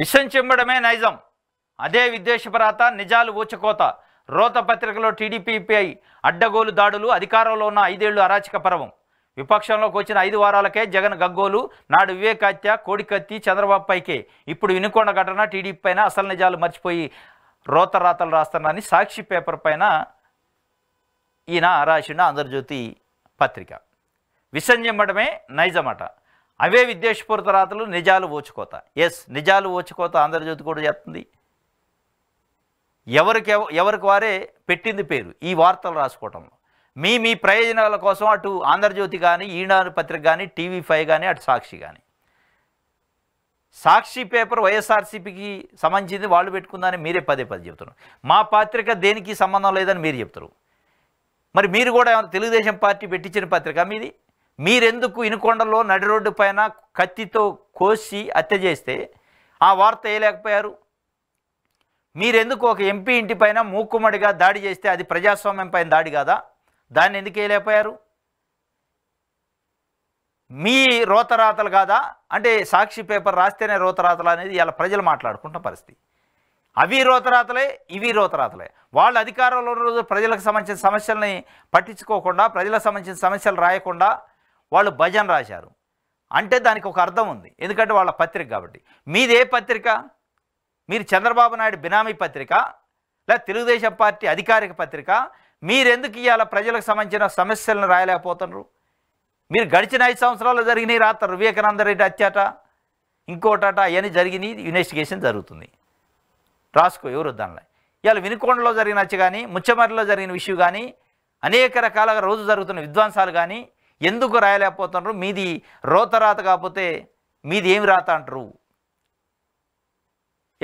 విషం చెమ్మడమే నైజం అదే విద్వేషపరాత నిజాలు ఊచకోత రోత పత్రికలో టీడీపీపై అడ్డగోలు దాడులు అధికారంలో ఉన్న ఐదేళ్లు అరాచక పరవం విపక్షంలోకి వచ్చిన ఐదు వారాలకే జగన్ గగ్గోలు నాడు వివేకాత్య కోడికత్తి చంద్రబాబు పైకే ఇప్పుడు వినుకొండ ఘటన టీడీపీ పైన అసలు నిజాలు మర్చిపోయి రోత రాతలు రాస్తున్నారని సాక్షి పేపర్ పైన ఈయన రాసిన ఆంధ్రజ్యోతి పత్రిక విసంజమ్మడమే నైజమాట అవే విద్వేషపూరిత రాతలు నిజాలు ఓచుకోత ఎస్ నిజాలు ఓచుకోత ఆంధ్రజ్యోతి కూడా చెప్తుంది ఎవరికి ఎవరికి వారే పెట్టింది పేరు ఈ వార్తలు రాసుకోవటంలో మీ మీ ప్రయోజనాల కోసం అటు ఆంధ్రజ్యోతి కానీ ఈనాడు పత్రిక కానీ టీవీ ఫైవ్ కానీ అటు సాక్షి కానీ సాక్షి పేపర్ వైఎస్ఆర్సీపీకి సంబంధించింది వాళ్ళు పెట్టుకుందని మీరే పదే పదే చెప్తున్నారు మా పత్రిక దేనికి సంబంధం లేదని మీరు చెప్తారు మరి మీరు కూడా ఏమైనా తెలుగుదేశం పార్టీ పెట్టించిన పత్రిక మీది మీరెందుకు ఇనుకొండలో నడి రోడ్డు పైన కత్తితో కోసి హత్య చేస్తే ఆ వార్త వేయలేకపోయారు మీరెందుకు ఒక ఎంపీ ఇంటిపైన మూకుమ్మడిగా దాడి చేస్తే అది ప్రజాస్వామ్యం పైన దాడి కాదా దాన్ని ఎందుకు వేయలేకపోయారు మీ రోతరాతలు కాదా అంటే సాక్షి పేపర్ రాస్తేనే రోతరాతలు అనేది ఇలా ప్రజలు మాట్లాడుకుంటున్న పరిస్థితి అవి రోతరాతలే ఇవి రోతరాతలే వాళ్ళు అధికారంలో రోజు ప్రజలకు సంబంధించిన సమస్యల్ని పట్టించుకోకుండా ప్రజలకు సంబంధించిన సమస్యలు రాయకుండా వాళ్ళు భజన రాశారు అంటే దానికి ఒక అర్థం ఉంది ఎందుకంటే వాళ్ళ పత్రిక కాబట్టి మీదే పత్రిక మీరు చంద్రబాబు నాయుడు బినామీ పత్రిక లేదా తెలుగుదేశం పార్టీ అధికారిక పత్రిక మీరెందుకు ఇవాళ ప్రజలకు సంబంధించిన సమస్యలను రాయలేకపోతున్నారు మీరు గడిచిన ఐదు సంవత్సరాలు జరిగినాయి రాత్ర వివేకానంద రెడ్డి అత్యాట ఇంకోటాట అవన్నీ జరిగినాయి ఇన్వెస్టిగేషన్ జరుగుతుంది రాసుకో ఎవరు దానిలో ఇవాళ వినుకొండలో జరిగినచ్చు కానీ ముచ్చమర్రిలో జరిగిన విషయం కానీ అనేక రకాలుగా రోజు జరుగుతున్న విద్వాంసాలు కానీ ఎందుకు రాయలేకపోతున్నారు మీది రోత రాత కాకపోతే మీది ఏమి రాత అంటారు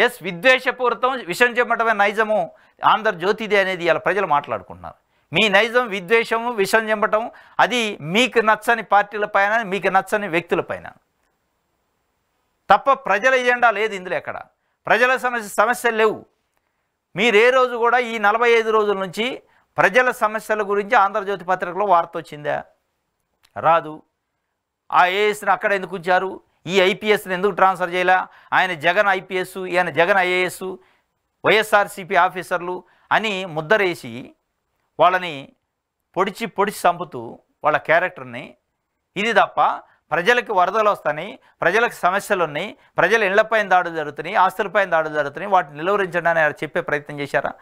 ఎస్ విద్వేషపూరితం విషం చెమ్మటమే నైజము ఆంధ్రజ్యోతిది అనేది ఇలా ప్రజలు మాట్లాడుకుంటున్నారు మీ నైజం విద్వేషము విషం చెంపటం అది మీకు నచ్చని పార్టీల పైన మీకు నచ్చని వ్యక్తుల పైన తప్ప ప్రజల ఎజెండా లేదు ఇందులో ఎక్కడ ప్రజల సమస్య సమస్యలు లేవు మీరు ఏ రోజు కూడా ఈ నలభై ఐదు రోజుల నుంచి ప్రజల సమస్యల గురించి ఆంధ్రజ్యోతి పత్రికలో వార్త వచ్చిందా రాదు ఆ ఏఎస్ని అక్కడ ఎందుకు ఉంచారు ఈ ఐపీఎస్ని ఎందుకు ట్రాన్స్ఫర్ చేయాల ఆయన జగన్ ఐపీఎస్ ఈయన జగన్ ఐఏఎస్ వైఎస్ఆర్సీపీ ఆఫీసర్లు అని ముద్దరేసి వాళ్ళని పొడిచి పొడిచి చంపుతూ వాళ్ళ క్యారెక్టర్ని ఇది తప్ప ప్రజలకు వరదలు వస్తాయి ప్రజలకు సమస్యలు ఉన్నాయి ప్రజల ఇళ్లపైన దాడులు జరుగుతున్నాయి ఆస్తులపైన దాడులు జరుగుతున్నాయి వాటిని నిలువరించడానికి చెప్పే ప్రయత్నం చేశారా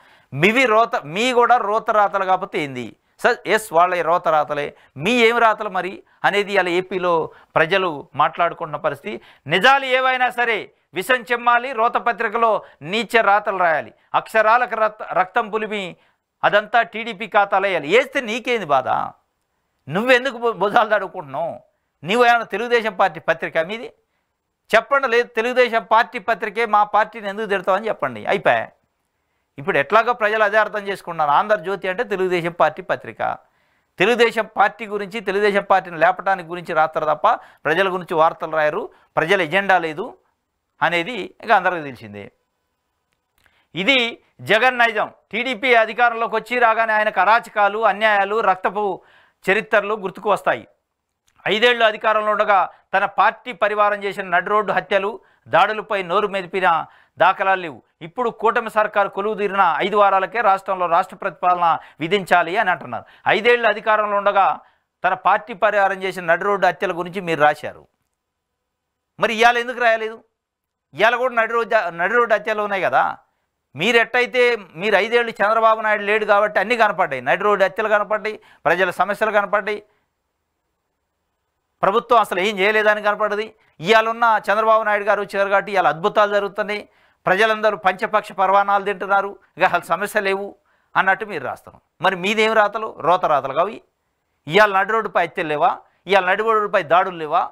మీవి రోత మీ కూడా రోత రాతలు కాకపోతే ఏంది స ఎస్ వాళ్ళ రోత రాతలే మీ ఏమి రాతలు మరి అనేది అలా ఏపీలో ప్రజలు మాట్లాడుకుంటున్న పరిస్థితి నిజాలు ఏవైనా సరే విషం చెమ్మాలి రోత పత్రికలో నీచ రాతలు రాయాలి అక్షరాలకు రక్తం పులిమి అదంతా టీడీపీ ఖాతాలు వేయాలి వేస్తే నీకేంది బాధ నువ్వెందుకు భుజాలు నువ్వు ఏమైనా తెలుగుదేశం పార్టీ పత్రిక మీది చెప్పండి లేదు తెలుగుదేశం పార్టీ పత్రికే మా పార్టీని ఎందుకు తిడతామని చెప్పండి అయిపోయా ఇప్పుడు ఎట్లాగో ప్రజలు అదే అర్థం చేసుకున్నాను ఆంధ్రజ్యోతి అంటే తెలుగుదేశం పార్టీ పత్రిక తెలుగుదేశం పార్టీ గురించి తెలుగుదేశం పార్టీని లేపటానికి గురించి రాస్తారు తప్ప ప్రజల గురించి వార్తలు రాయరు ప్రజల ఎజెండా లేదు అనేది ఇంకా అందరికీ తెలిసిందే ఇది జగన్ నైజం టీడీపీ అధికారంలోకి వచ్చి రాగానే ఆయన కరాచకాలు అన్యాయాలు రక్తపు చరిత్రలు గుర్తుకు వస్తాయి ఐదేళ్లు అధికారంలో ఉండగా తన పార్టీ పరివారం చేసిన నడిరోడ్డు హత్యలు దాడులపై నోరు మెదిపిన దాఖలాలు లేవు ఇప్పుడు కూటమి సర్కార్ తీరిన ఐదు వారాలకే రాష్ట్రంలో రాష్ట్ర ప్రతిపాలన విధించాలి అని అంటున్నారు ఐదేళ్ల అధికారంలో ఉండగా తన పార్టీ పరివారం చేసిన నడిరోడ్డు హత్యల గురించి మీరు రాశారు మరి ఇవాళ ఎందుకు రాయలేదు ఇవాళ కూడా నడిరోడ్డు నడిరోడ్డు హత్యలు ఉన్నాయి కదా మీరు ఎట్టయితే మీరు ఐదేళ్ళు చంద్రబాబు నాయుడు లేడు కాబట్టి అన్నీ కనపడ్డాయి నడిరోడ్డు హత్యలు కనపడ్డాయి ప్రజల సమస్యలు కనపడ్డాయి ప్రభుత్వం అసలు ఏం చేయలేదని కనపడది ఇవాళ చంద్రబాబు నాయుడు గారు వచ్చారు కాబట్టి ఇవాళ అద్భుతాలు జరుగుతున్నాయి ప్రజలందరూ పంచపక్ష పర్వాణాలు తింటున్నారు ఇక అసలు సమస్య లేవు అన్నట్టు మీరు రాస్తున్నారు మరి మీదేం రాతలు రోత రాతలు కావి ఇవాళ నడు రోడ్డుపై హత్యలు లేవా ఇవాళ నడు రోడ్డుపై దాడులు లేవా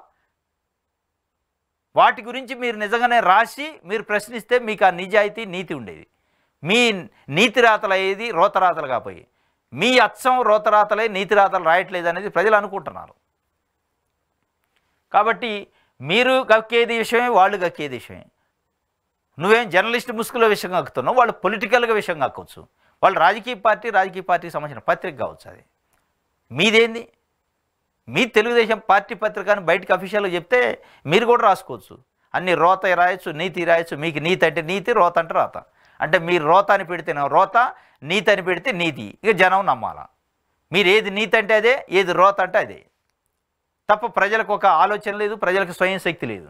వాటి గురించి మీరు నిజంగానే రాసి మీరు ప్రశ్నిస్తే మీకు ఆ నిజాయితీ నీతి ఉండేది మీ నీతి రాతలు అయ్యేది రోతరాతలు కాపోయి మీ అచ్చం రోతరాతలే నీతి రాతలు రాయట్లేదు అనేది ప్రజలు అనుకుంటున్నారు కాబట్టి మీరు గక్కేది విషయమే వాళ్ళు గక్కేది విషయమే నువ్వేం జర్నలిస్ట్ ముసుగులో విషయం గక్కుతున్నావు వాళ్ళు పొలిటికల్గా విషయం గక్కవచ్చు వాళ్ళు రాజకీయ పార్టీ రాజకీయ పార్టీకి సంబంధించిన పత్రిక కావచ్చు అది మీదేంది మీ తెలుగుదేశం పార్టీ పత్రికను బయటకు అఫీషియల్గా చెప్తే మీరు కూడా రాసుకోవచ్చు అన్ని రోత రాయొచ్చు నీతి రాయొచ్చు మీకు నీతి అంటే నీతి రోత అంటే రోత అంటే మీరు రోత అని పెడితే రోత నీతి అని పెడితే నీతి ఇక జనం నమ్మాల మీరు ఏది నీతి అంటే అదే ఏది రోత అంటే అదే తప్ప ప్రజలకు ఒక ఆలోచన లేదు ప్రజలకు స్వయం శక్తి లేదు